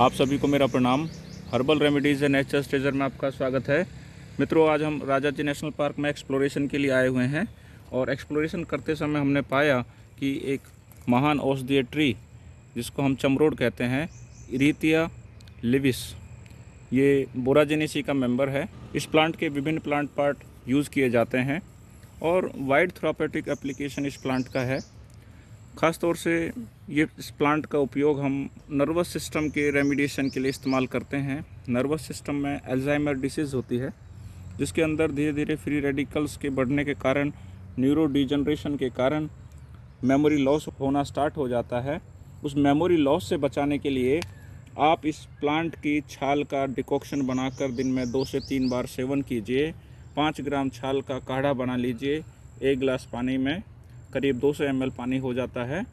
आप सभी को मेरा प्रणाम हर्बल रेमेडीज़ एंड नेचर स्टेजर में आपका स्वागत है मित्रों आज हम राजा जी नेशनल पार्क में एक्सप्लोरेशन के लिए आए हुए हैं और एक्सप्लोरेशन करते समय हमने पाया कि एक महान औषधीय ट्री जिसको हम चमरोड कहते हैं रीतिया लिविस ये बोराजेनेसी का मेंबर है इस प्लांट के विभिन्न प्लांट पार्ट यूज़ किए जाते हैं और वाइड थ्रापेटिक एप्लीकेशन इस प्लांट का है ख़ास तौर से ये इस प्लांट का उपयोग हम नर्वस सिस्टम के रेमिडिएशन के लिए इस्तेमाल करते हैं नर्वस सिस्टम में एल्जाइमर डिसीज़ होती है जिसके अंदर धीरे धीरे फ्री रेडिकल्स के बढ़ने के कारण न्यूरो डिजनरेशन के कारण मेमोरी लॉस होना स्टार्ट हो जाता है उस मेमोरी लॉस से बचाने के लिए आप इस प्लांट की छाल का डिकॉक्शन बनाकर दिन में दो से तीन बार सेवन कीजिए पाँच ग्राम छाल का काढ़ा बना लीजिए एक गिलास पानी में करीब 200 एम पानी हो जाता है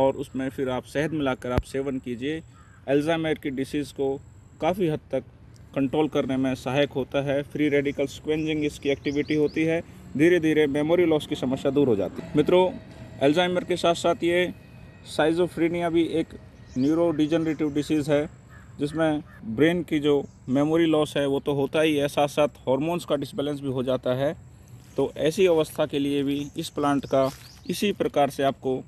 और उसमें फिर आप शहद मिलाकर आप सेवन कीजिए एल्ज़ामेर की डिसीज़ को काफ़ी हद तक कंट्रोल करने में सहायक होता है फ्री रेडिकल स्क्वेंजिंग इसकी एक्टिविटी होती है धीरे धीरे मेमोरी लॉस की समस्या दूर हो जाती है मित्रों एल्ज़ाइमर के साथ साथ ये साइजोफ्रीनिया भी एक न्यूरो डिजनरेटिव डिसीज़ है जिसमें ब्रेन की जो मेमोरी लॉस है वो तो होता ही है साथ साथ हॉर्मोन्स का डिसबैलेंस भी हो जाता है तो ऐसी अवस्था के लिए भी इस प्लांट का इसी प्रकार से आपको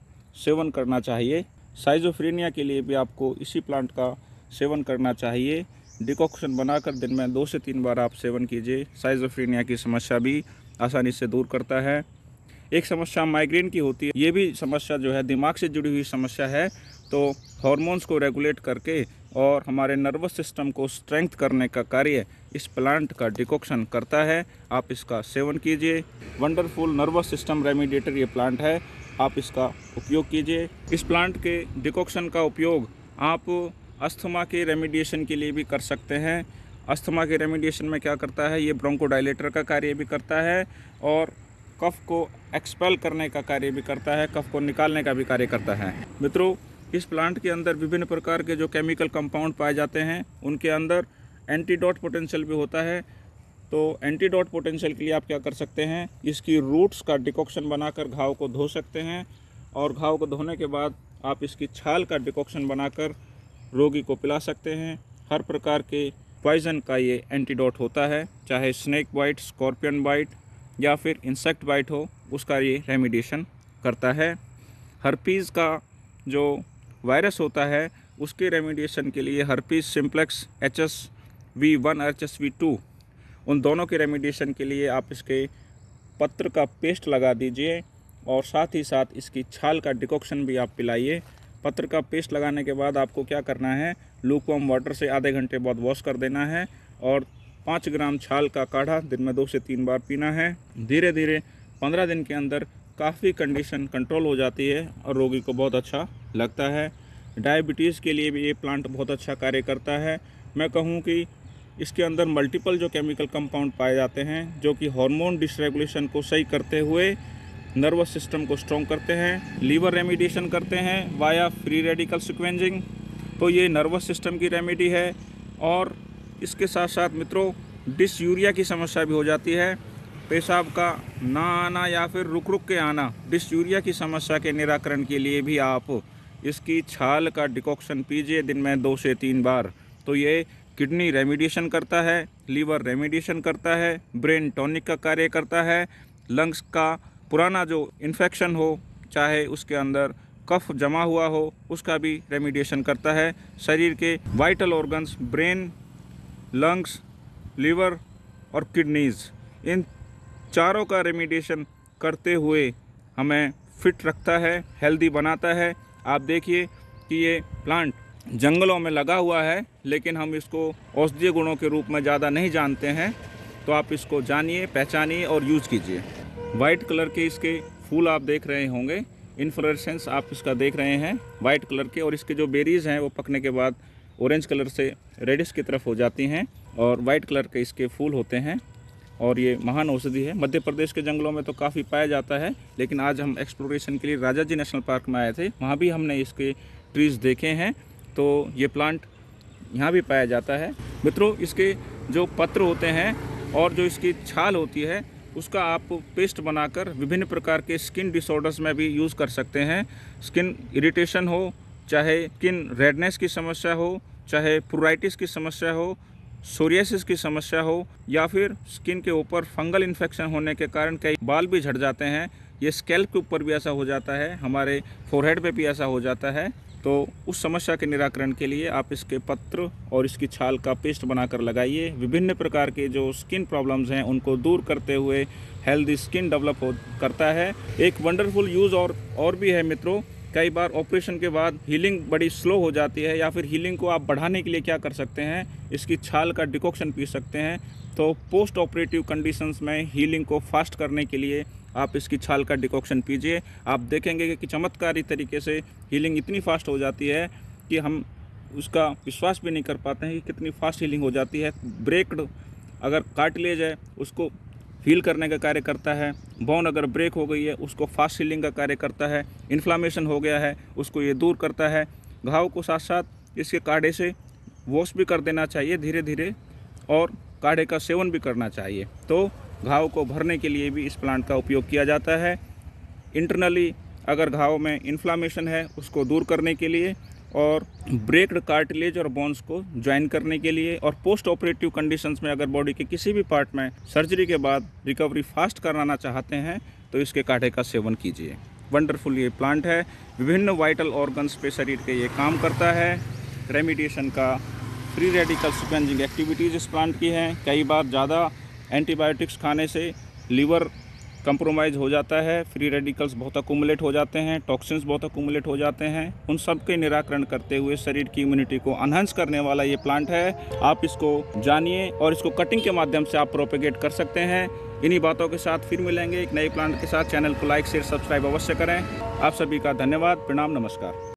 सेवन करना चाहिए साइजोफ्रेनिया के लिए भी आपको इसी प्लांट का सेवन करना चाहिए डिकॉक्शन बनाकर दिन में दो से तीन बार आप सेवन कीजिए साइजोफ्रेनिया की समस्या भी आसानी से दूर करता है एक समस्या माइग्रेन की होती है ये भी समस्या जो है दिमाग से जुड़ी हुई समस्या है तो हॉर्मोन्स को रेगुलेट करके और हमारे नर्वस सिस्टम को स्ट्रेंथ करने का कार्य इस प्लांट का डिकॉक्शन करता है आप इसका सेवन कीजिए वंडरफुल नर्वस सिस्टम रेमिडिएटर ये प्लांट है आप इसका उपयोग कीजिए इस प्लांट के डिकॉक्शन का उपयोग आप अस्थमा के रेमिडिएशन के लिए भी कर सकते हैं अस्थमा के रेमिडिएशन में क्या करता है ये ब्रोंकोडाइलेटर का कार्य भी करता है और कफ को एक्सपेल करने का कार्य भी करता है कफ को निकालने का भी कार्य करता है मित्रों इस प्लांट के अंदर विभिन्न प्रकार के जो केमिकल कंपाउंड पाए जाते हैं उनके अंदर एंटीडॉट पोटेंशियल भी होता है तो एंटीडॉट पोटेंशियल के लिए आप क्या कर सकते हैं इसकी रूट्स का डिकॉक्शन बनाकर घाव को धो सकते हैं और घाव को धोने के बाद आप इसकी छाल का डिकॉक्शन बनाकर रोगी को पिला सकते हैं हर प्रकार के पॉइजन का ये एंटीडॉट होता है चाहे स्नैक बाइट स्कॉर्पियन बाइट या फिर इंसेक्ट बाइट हो उसका ये रेमिडेशन करता है हर्पीज़ का जो वायरस होता है उसके रेमिडिएशन के लिए herpes simplex H S V one H S V two उन दोनों के रेमिडिएशन के लिए आप इसके पत्र का पेस्ट लगा दीजिए और साथ ही साथ इसकी छाल का डिकॉक्शन भी आप पिलाइए पत्र का पेस्ट लगाने के बाद आपको क्या करना है लूकवम वाटर से आधे घंटे बाद वॉश कर देना है और पाँच ग्राम छाल का काढ़ा दिन में दो से तीन बार पीना है धीरे धीरे पंद्रह दिन के अंदर काफ़ी कंडीशन कंट्रोल हो जाती है और रोगी को बहुत अच्छा लगता है डायबिटीज़ के लिए भी ये प्लांट बहुत अच्छा कार्य करता है मैं कहूँ कि इसके अंदर मल्टीपल जो केमिकल कंपाउंड पाए जाते हैं जो कि हार्मोन डिसरेगुलेशन को सही करते हुए नर्वस सिस्टम को स्ट्रॉन्ग करते हैं लीवर रेमिडिएशन करते हैं वाया फ्री रेडिकल सिक्वेंजिंग तो ये नर्वस सिस्टम की रेमेडी है और इसके साथ साथ मित्रों डिस यूरिया की समस्या भी हो जाती है पेशाब का ना आना या फिर रुक रुक के आना डिस यूरिया की समस्या के निराकरण के लिए भी आप इसकी छाल का डिकॉक्शन पीजिए दिन में दो से तीन बार तो ये किडनी रेमिडिएशन करता है लीवर रेमिडिएशन करता है ब्रेन टॉनिक का कार्य करता है लंग्स का पुराना जो इन्फेक्शन हो चाहे उसके अंदर कफ जमा हुआ हो उसका भी रेमिडिएशन करता है शरीर के vital organs brain lungs liver और किडनीज़ इन चारों का रेमिडिएशन करते हुए हमें फिट रखता है हेल्दी बनाता है आप देखिए कि ये प्लांट जंगलों में लगा हुआ है लेकिन हम इसको औषधीय गुणों के रूप में ज़्यादा नहीं जानते हैं तो आप इसको जानिए पहचानिए और यूज़ कीजिए वाइट कलर के इसके फूल आप देख रहे होंगे इनफ्लोरेसेंस आप इसका देख रहे हैं वाइट कलर के और इसके जो बेरीज़ हैं वो पकने के बाद ऑरेंज कलर से रेडिश की तरफ हो जाती हैं और वाइट कलर के इसके फूल होते हैं और ये महान औषधि है मध्य प्रदेश के जंगलों में तो काफ़ी पाया जाता है लेकिन आज हम एक्सप्लोरेशन के लिए राजा जी नेशनल पार्क में आए थे वहाँ भी हमने इसके ट्रीज़ देखे हैं तो ये प्लांट यहाँ भी पाया जाता है मित्रों इसके जो पत्र होते हैं और जो इसकी छाल होती है उसका आप पेस्ट बनाकर विभिन्न प्रकार के स्किन डिसऑर्डर्स में भी यूज़ कर सकते हैं स्किन इरिटेशन हो चाहे स्किन रेडनेस की समस्या हो चाहे प्रोराइटिस की समस्या हो सोरियसिस की समस्या हो या फिर स्किन के ऊपर फंगल इन्फेक्शन होने के कारण कई बाल भी झड़ जाते हैं ये स्केल्प के ऊपर भी ऐसा हो जाता है हमारे फोरहेड पे भी ऐसा हो जाता है तो उस समस्या के निराकरण के लिए आप इसके पत्र और इसकी छाल का पेस्ट बनाकर लगाइए विभिन्न प्रकार के जो स्किन प्रॉब्लम्स हैं उनको दूर करते हुए हेल्दी स्किन डेवलप हो करता है एक वंडरफुल यूज़ और और भी है मित्रों कई बार ऑपरेशन के बाद हीलिंग बड़ी स्लो हो जाती है या फिर हीलिंग को आप बढ़ाने के लिए क्या कर सकते हैं इसकी छाल का डिकॉक्शन पी सकते हैं तो पोस्ट ऑपरेटिव कंडीशंस में हीलिंग को फास्ट करने के लिए आप इसकी छाल का डिकॉक्शन पीजिए आप देखेंगे कि चमत्कारी तरीके से हीलिंग इतनी फास्ट हो जाती है कि हम उसका विश्वास भी नहीं कर पाते हैं कि कितनी फास्ट हीलिंग हो जाती है ब्रेकड अगर काट लिया जाए उसको हील करने का कार्य करता है बोन अगर ब्रेक हो गई है उसको फास्ट हीलिंग का कार्य करता है इन्फ्लामेशन हो गया है उसको ये दूर करता है घाव को साथ साथ इसके काढ़े से वॉश भी कर देना चाहिए धीरे धीरे और काढ़े का सेवन भी करना चाहिए तो घाव को भरने के लिए भी इस प्लांट का उपयोग किया जाता है इंटरनली अगर घाव में इन्फ्लामेशन है उसको दूर करने के लिए और ब्रेकड कार्टिलेज और बोन्स को ज्वाइन करने के लिए और पोस्ट ऑपरेटिव कंडीशंस में अगर बॉडी के किसी भी पार्ट में सर्जरी के बाद रिकवरी फास्ट कराना चाहते हैं तो इसके काटे का सेवन कीजिए वंडरफुल ये प्लांट है विभिन्न वाइटल ऑर्गन्स पे शरीर के ये काम करता है रेमिडिएशन का फ्री रेडिकल स्पेंजिंग एक्टिविटीज़ इस प्लांट की हैं कई बार ज़्यादा एंटीबायोटिक्स खाने से लीवर कंप्रोमाइज़ हो जाता है फ्री रेडिकल्स बहुत अकूमलेट हो जाते हैं टॉक्सिन्स बहुत अकूमलेट हो जाते हैं उन सब के निराकरण करते हुए शरीर की इम्यूनिटी को अनहंस करने वाला ये प्लांट है आप इसको जानिए और इसको कटिंग के माध्यम से आप प्रोपेगेट कर सकते हैं इन्हीं बातों के साथ फिर मिलेंगे एक नए प्लांट के साथ चैनल को लाइक शेयर सब्सक्राइब अवश्य करें आप सभी का धन्यवाद प्रणाम नमस्कार